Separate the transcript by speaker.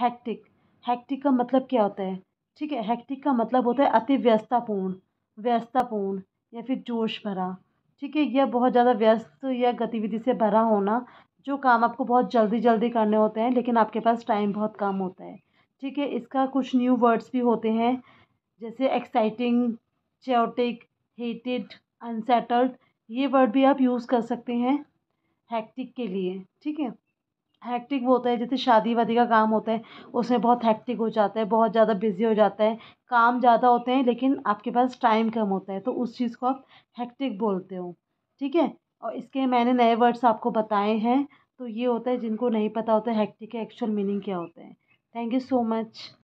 Speaker 1: hectic hectic का मतलब क्या होता है ठीक है हैक्टिक का मतलब होता है अति व्यस्तापूर्ण व्यस्तापूर्ण या फिर जोश भरा ठीक है यह बहुत ज़्यादा व्यस्त या गतिविधि से भरा होना जो काम आपको बहुत जल्दी जल्दी करने होते हैं लेकिन आपके पास टाइम बहुत कम होता है ठीक है इसका कुछ न्यू वर्ड्स भी होते हैं जैसे एक्साइटिंग चेटिक हेटेड अनसेटल्ड ये वर्ड भी आप यूज़ कर सकते हैं हैक्टिक के लिए ठीक है हैक्टिक वो होता है जैसे शादी वादी का काम होता है उसमें बहुत हैक्टिक हो जाता है बहुत ज़्यादा बिज़ी हो जाता है काम ज़्यादा होते हैं लेकिन आपके पास टाइम कम होता है तो उस चीज़ को आप हैक्टिक बोलते हो ठीक है और इसके मैंने नए वर्ड्स आपको बताए हैं तो ये होता है जिनको नहीं पता होता हैक्टिक के एक्चुअल मीनिंग क्या होता है थैंक यू सो मच